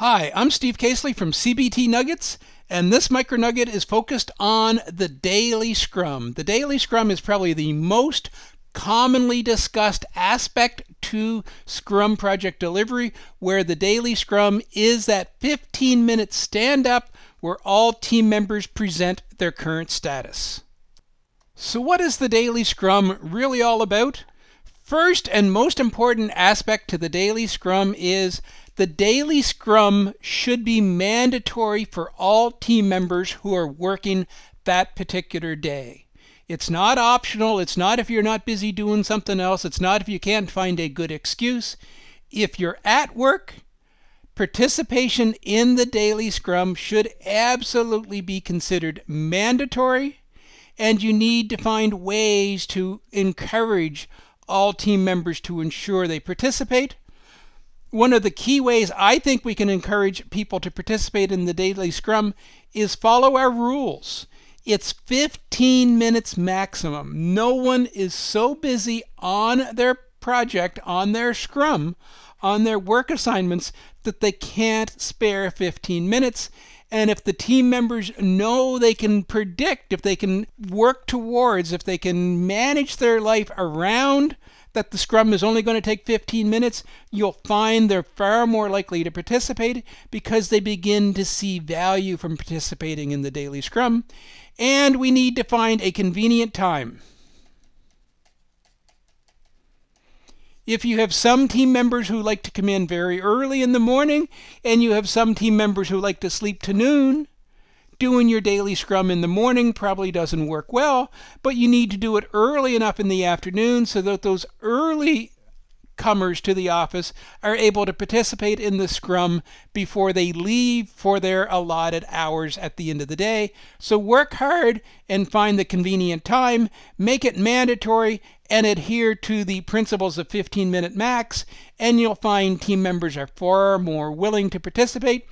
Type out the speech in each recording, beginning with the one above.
Hi, I'm Steve Casely from CBT Nuggets, and this micro nugget is focused on the daily scrum. The daily scrum is probably the most commonly discussed aspect to scrum project delivery, where the daily scrum is that 15 minute stand up where all team members present their current status. So, what is the daily scrum really all about? First and most important aspect to the daily scrum is the daily scrum should be mandatory for all team members who are working that particular day. It's not optional. It's not if you're not busy doing something else. It's not if you can't find a good excuse. If you're at work, participation in the daily scrum should absolutely be considered mandatory, and you need to find ways to encourage all team members to ensure they participate one of the key ways I think we can encourage people to participate in the daily scrum is follow our rules. It's 15 minutes maximum. No one is so busy on their project on their Scrum, on their work assignments, that they can't spare 15 minutes. And if the team members know they can predict, if they can work towards, if they can manage their life around that the scrum is only going to take 15 minutes, you'll find they're far more likely to participate because they begin to see value from participating in the daily scrum. And we need to find a convenient time. If you have some team members who like to come in very early in the morning and you have some team members who like to sleep to noon, doing your daily scrum in the morning probably doesn't work well, but you need to do it early enough in the afternoon so that those early comers to the office are able to participate in the scrum before they leave for their allotted hours at the end of the day. So work hard and find the convenient time, make it mandatory, and adhere to the principles of 15 minute max, and you'll find team members are far more willing to participate.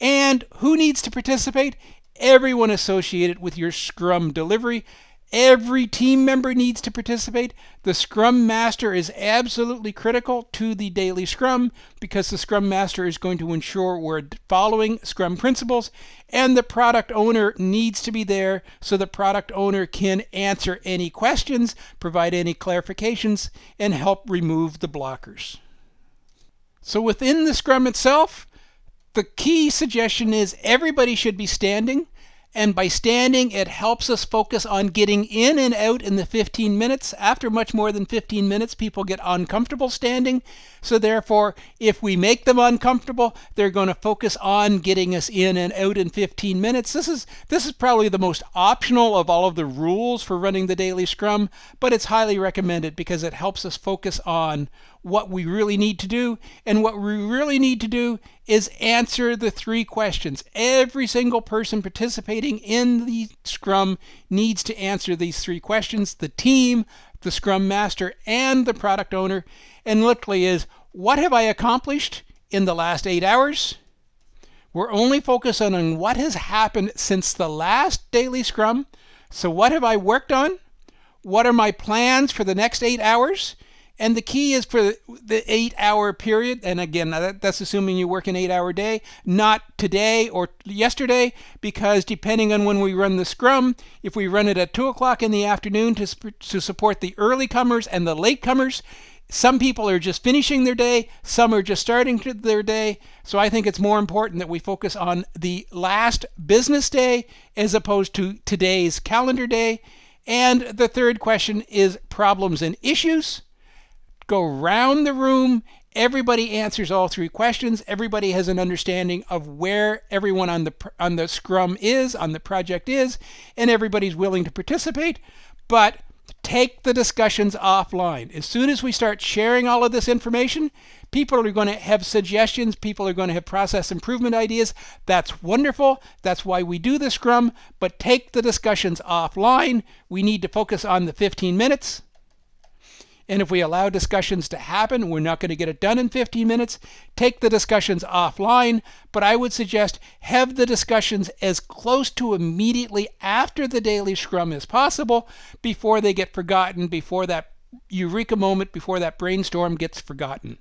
And who needs to participate? Everyone associated with your Scrum delivery. Every team member needs to participate. The Scrum Master is absolutely critical to the daily Scrum because the Scrum Master is going to ensure we're following Scrum principles, and the product owner needs to be there so the product owner can answer any questions, provide any clarifications, and help remove the blockers. So within the Scrum itself, the key suggestion is everybody should be standing and by standing, it helps us focus on getting in and out in the 15 minutes. After much more than 15 minutes, people get uncomfortable standing. So, therefore, if we make them uncomfortable, they're going to focus on getting us in and out in 15 minutes. This is, this is probably the most optional of all of the rules for running the daily scrum, but it's highly recommended because it helps us focus on what we really need to do. And what we really need to do is answer the three questions. Every single person participating in the Scrum needs to answer these three questions. The team, the Scrum Master, and the product owner. And luckily, is, what have I accomplished in the last eight hours? We're only focusing on what has happened since the last daily Scrum. So what have I worked on? What are my plans for the next eight hours? And the key is for the eight hour period. And again, that's assuming you work an eight hour day, not today or yesterday, because depending on when we run the scrum, if we run it at two o'clock in the afternoon to, to support the early comers and the late comers, some people are just finishing their day, some are just starting their day. So I think it's more important that we focus on the last business day as opposed to today's calendar day. And the third question is problems and issues go round the room. Everybody answers all three questions. Everybody has an understanding of where everyone on the on the scrum is, on the project is, and everybody's willing to participate. But take the discussions offline. As soon as we start sharing all of this information, people are going to have suggestions, people are going to have process improvement ideas. That's wonderful. That's why we do the scrum, but take the discussions offline. We need to focus on the 15 minutes and if we allow discussions to happen, we're not going to get it done in 15 minutes. Take the discussions offline, but I would suggest have the discussions as close to immediately after the daily scrum as possible before they get forgotten, before that eureka moment, before that brainstorm gets forgotten.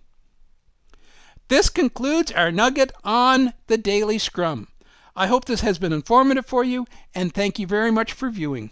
This concludes our nugget on the daily scrum. I hope this has been informative for you, and thank you very much for viewing.